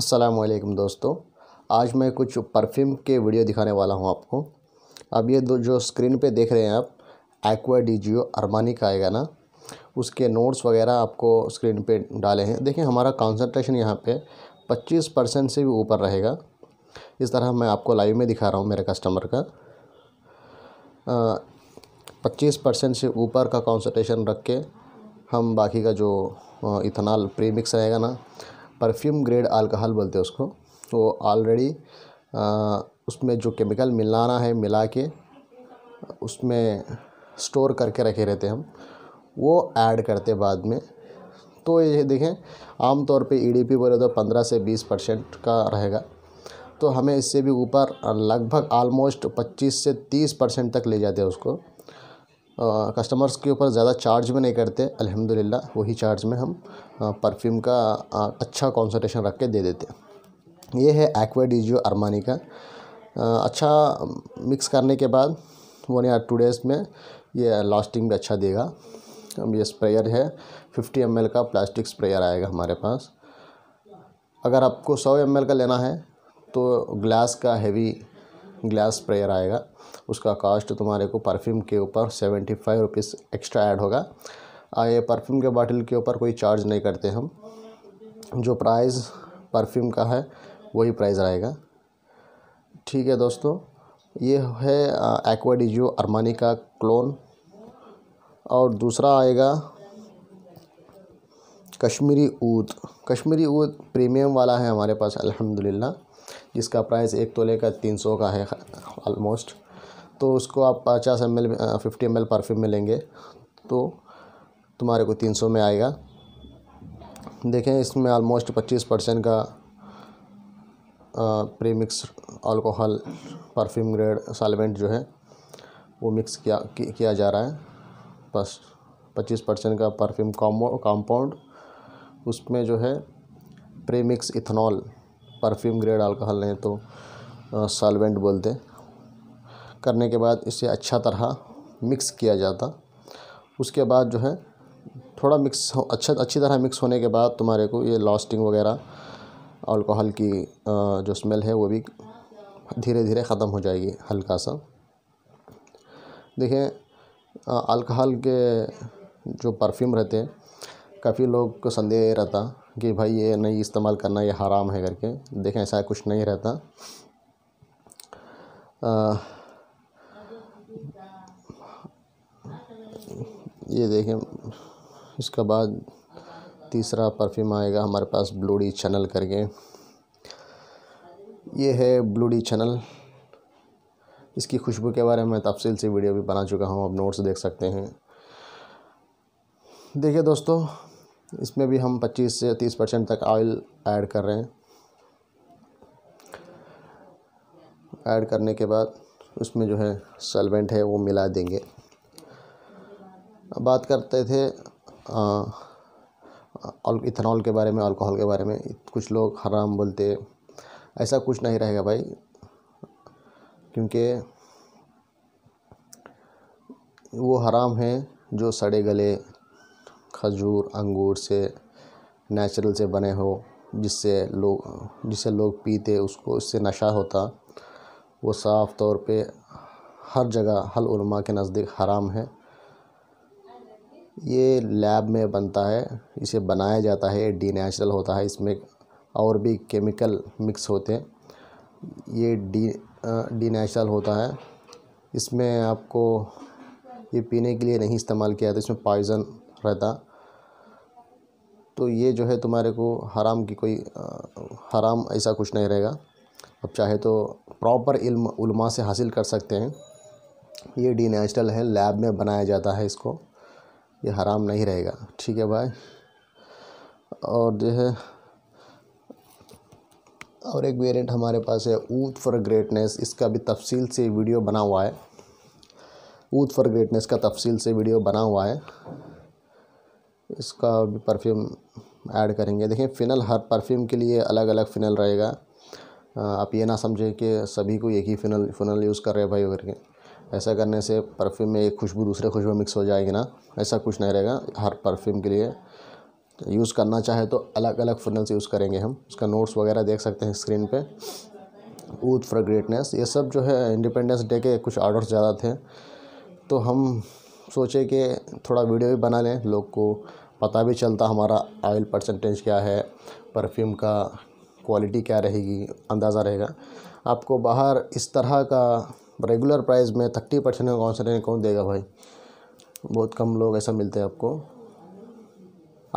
असलकम दोस्तों आज मैं कुछ परफ्यूम के वीडियो दिखाने वाला हूँ आपको अब ये दो जो स्क्रीन पे देख रहे हैं आप एक्वा डी जियो अरमानी का आएगा ना उसके नोट्स वगैरह आपको स्क्रीन पे डाले हैं देखिए हमारा कॉन्सनट्रेशन यहाँ पे 25 परसेंट से भी ऊपर रहेगा इस तरह मैं आपको लाइव में दिखा रहा हूँ मेरे कस्टमर का पच्चीस परसेंट से ऊपर का कॉन्सनट्रेशन रख के हम बाकी का जो इथेनॉल प्रीमिक्स रहेगा ना परफ्यूम ग्रेड अल्कोहल बोलते हैं उसको वो तो ऑलरेडी उसमें जो केमिकल मिलाना है मिला के उसमें स्टोर करके रखे रहते हम वो ऐड करते बाद में तो ये देखें आमतौर पे ईडीपी e बोले तो पंद्रह से बीस परसेंट का रहेगा तो हमें इससे भी ऊपर लगभग आलमोस्ट पच्चीस से तीस परसेंट तक ले जाते हैं उसको कस्टमर्स के ऊपर ज़्यादा चार्ज भी नहीं करते अल्हम्दुलिल्लाह वही चार्ज में हम परफ्यूम का अच्छा कॉन्सनट्रेशन रख के दे देते ये है एक्वा डीजियो अरमानी का अच्छा मिक्स करने के बाद वन या टू डेज़ में ये लास्टिंग भी अच्छा देगा अब ये स्प्रेयर है फिफ्टी एम का प्लास्टिक स्प्रेयर आएगा हमारे पास अगर आपको सौ एम का लेना है तो ग्लास का हैवी ग्लास स्प्रेयर आएगा उसका कॉस्ट तुम्हारे को परफ्यूम के ऊपर seventy five rupees extra add होगा ये परफ्यूम के बाटल के ऊपर कोई चार्ज नहीं करते हम जो प्राइस परफ्यूम का है वही प्राइस रहेगा ठीक है दोस्तों ये है एक्वाडिजियो अरमानी का क्लोन और दूसरा आएगा कश्मीरी ऊत कश्मीरी ऊत प्रीमियम वाला है हमारे पास अल्हम्दुलिल्लाह जिसका प्राइस एक तोले का तीन सौ का है ऑलमोस्ट तो उसको आप पचास M L fifty M L perfume में लेंगे तो तुम्हारे को तीन सौ में आएगा देखें इसमें ऑलमोस्ट पच्चीस परसेंट का premix alcohol perfume grade solvent जो है वो मिक्स किया किया जा रहा है बस पच्चीस परसेंट का परफ्यूम कॉम्पाउंड उसमें जो है premix ethanol perfume grade alcohol नहीं तो सॉल्वेंट बोलते करने के बाद इसे अच्छा तरह मिक्स किया जाता उसके बाद जो है थोड़ा मिक्स हो अच्छा अच्छी तरह मिक्स होने के बाद तुम्हारे को ये लॉस्टिंग वगैरह अल्कोहल की जो स्मेल है वो भी धीरे धीरे ख़त्म हो जाएगी हल्का सा देखिए अल्कोहल के जो परफ्यूम रहते हैं काफ़ी लोग को संदेह रहता कि भाई ये नहीं इस्तेमाल करना ये हराम है करके देखें ऐसा कुछ नहीं रहता आ, ये देखें इसके बाद तीसरा परफ्यूम आएगा हमारे पास ब्लूडी चैनल करके ये है ब्लूडी चैनल इसकी खुशबू के बारे में तफसील से वीडियो भी बना चुका हूँ आप नोट्स देख सकते हैं देखिए दोस्तों इसमें भी हम 25 से 30 परसेंट तक ऑयल ऐड कर रहे हैं ऐड करने के बाद उसमें जो है सलवेंट है वो मिला देंगे बात करते थे इथेनॉल के बारे में अल्कोहल के बारे में कुछ लोग हराम बोलते ऐसा कुछ नहीं रहेगा भाई क्योंकि वो हराम है जो सड़े गले खजूर अंगूर से नेचुरल से बने हो जिससे लोग जिसे लोग पीते उसको उससे नशा होता वो साफ़ तौर पे हर जगह हल उलमा के नज़दीक हराम है ये लैब में बनता है इसे बनाया जाता है डी नेचुरल होता है इसमें और भी केमिकल मिक्स होते हैं ये डी डी नेचुरल होता है इसमें आपको ये पीने के लिए नहीं इस्तेमाल किया जाता इसमें पॉइज़न रहता तो ये जो है तुम्हारे को हराम की कोई हराम ऐसा कुछ नहीं रहेगा अब चाहे तो प्रॉपर इल्म उल्मा से हासिल कर सकते हैं ये डी नेचुरल है लैब में बनाया जाता है इसको ये हराम नहीं रहेगा ठीक है भाई और जो है और एक वेरिएंट हमारे पास है ऊद फॉर ग्रेटनेस इसका भी तफसील से वीडियो बना हुआ है ऊद फॉर ग्रेटनेस का तफसील से वीडियो बना हुआ है इसका भी परफ्यूम ऐड करेंगे देखिए फ़िनल हर परफ्यूम के लिए अलग अलग फ़िनल रहेगा आप ये ना समझें कि सभी को एक ही फ़िनल फ़िनल यूज़ कर रहे हैं भाई करके ऐसा करने से परफ्यूम में एक खुशबू दूसरे खुशबू मिक्स हो जाएगी ना ऐसा कुछ नहीं रहेगा हर परफ्यूम के लिए यूज़ करना चाहे तो अलग अलग फ़िनल्स यूज़ करेंगे हम उसका नोट्स वगैरह देख सकते हैं स्क्रीन पर ऊथ फॉर ग्रेटनेस ये सब जो है इंडिपेंडेंस डे के कुछ ऑर्डर ज़्यादा थे तो हम सोचे कि थोड़ा वीडियो भी बना लें लोग को पता भी चलता हमारा ऑयल परसेंटेज क्या है परफ्यूम का क्वालिटी क्या रहेगी अंदाज़ा रहेगा आपको बाहर इस तरह का रेगुलर प्राइस में थर्टी परसेंट कौन कॉन्सेंट्रेट कौन देगा भाई बहुत कम लोग ऐसा मिलते हैं आपको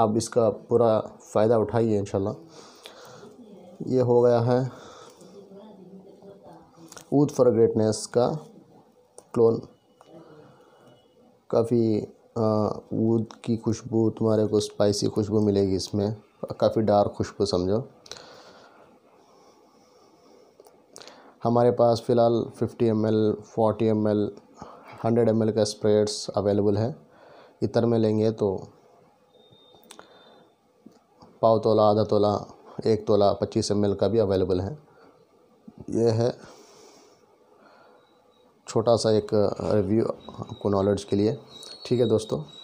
आप इसका पूरा फ़ायदा उठाइए इन ये हो गया है ऊद फॉर ग्रेटनेस का क्लोन काफ़ी ऊद की खुशबू तुम्हारे को स्पाइसी खुशबू मिलेगी इसमें काफ़ी डार्क खुशबू समझो हमारे पास फ़िलहाल 50 M L ml, M L hundred M L का स्प्रेड्स अवेलेबल है इतर में लेंगे तो पाव तोला आधा तोला एक तोला पच्चीस एम एल का भी अवेलेबल है यह है छोटा सा एक रिव्यू आपको नॉलेज के लिए ठीक है दोस्तों